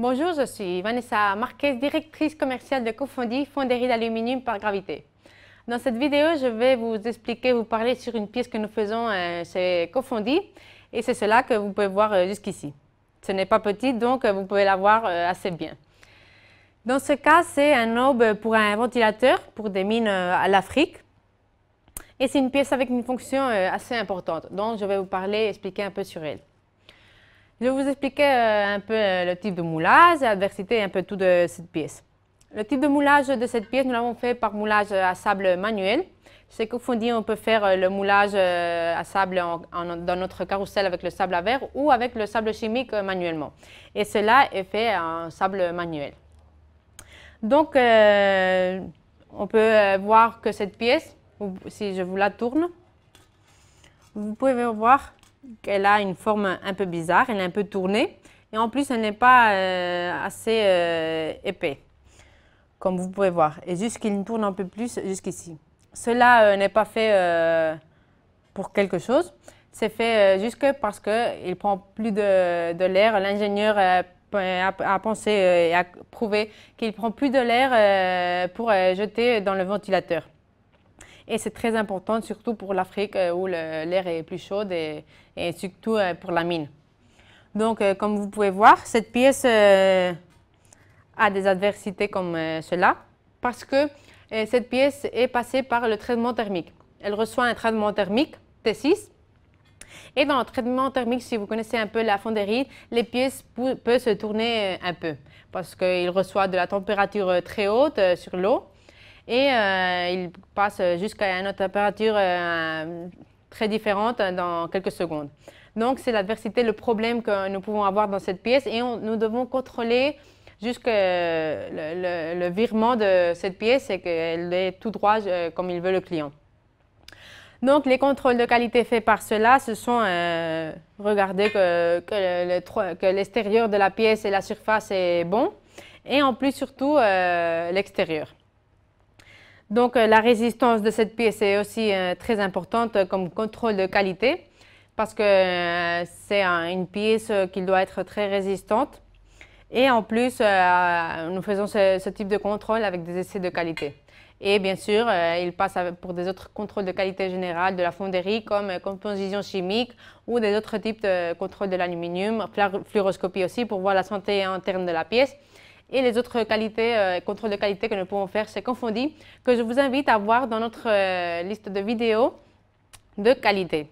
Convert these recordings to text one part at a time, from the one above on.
Bonjour, je suis Vanessa Marquez, directrice commerciale de Cofondi, fonderie d'aluminium par gravité. Dans cette vidéo, je vais vous expliquer, vous parler sur une pièce que nous faisons euh, chez Cofondi et c'est cela que vous pouvez voir euh, jusqu'ici. Ce n'est pas petit, donc euh, vous pouvez la voir assez bien. Dans ce cas, c'est un aube pour un ventilateur pour des mines à l'Afrique. Et c'est une pièce avec une fonction assez importante, donc je vais vous parler, expliquer un peu sur elle. Je vais vous expliquer euh, un peu euh, le type de moulage, l'adversité un peu tout de cette pièce. Le type de moulage de cette pièce, nous l'avons fait par moulage à sable manuel. C'est fond, on peut faire euh, le moulage à sable dans notre carrousel avec le sable à verre ou avec le sable chimique manuellement. Et cela est fait en sable manuel. Donc, on peut voir que cette pièce, si je vous la tourne, vous pouvez voir qu'elle a une forme un peu bizarre, elle est un peu tournée. Et en plus, elle n'est pas euh, assez euh, épais, comme vous pouvez voir. Et juste qu'il tourne un peu plus jusqu'ici. Cela euh, n'est pas fait pour quelque chose. C'est fait juste parce qu'il prend plus de, l'air. L'ingénieur a, a, pensé et a prouvé qu'il prend plus de l'air pour jeter dans le ventilateur. Et c'est très important, surtout pour l'Afrique euh, où l'air est plus chaud et, et, surtout euh, pour la mine. Donc, euh, comme vous pouvez voir, cette pièce a des adversités comme cela parce que cette pièce est passée par le traitement thermique. Elle reçoit un traitement thermique T6 et dans le traitement thermique, si vous connaissez un peu la fonderie, les pièces peuvent se tourner un peu parce qu'il reçoit de la température très haute sur l'eau et euh, il passe jusqu'à une température euh, très différente dans quelques secondes. Donc, c'est l'adversité, le problème que nous pouvons avoir dans cette pièce et nous devons contrôler jusqu'à euh, le, virement de cette pièce et qu'elle est tout droit comme il veut le client. Donc, les contrôles de qualité faits par cela, ce sont regarder que, l'extérieur de la pièce et la surface est bon et en plus surtout l'extérieur. Donc, euh, la résistance de cette pièce est aussi euh, très importante euh, comme contrôle de qualité parce que c'est une pièce qui doit être très résistante. Et en plus, nous faisons ce, type de contrôle avec des essais de qualité. Et bien sûr, il passe pour des autres contrôles de qualité générale de la fonderie comme composition chimique ou des autres types de contrôle de l'aluminium, fluoroscopie aussi pour voir la santé interne de la pièce. Et les autres qualités, euh, contrôles de qualité que nous pouvons faire, c'est Confondi que je vous invite à voir dans notre euh, liste de vidéos de qualité.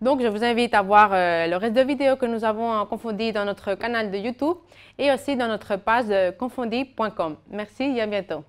Donc, je vous invite à voir euh, le reste de vidéos que nous avons Confondi dans notre canal de YouTube et aussi dans notre page confondi.com. Merci et à bientôt.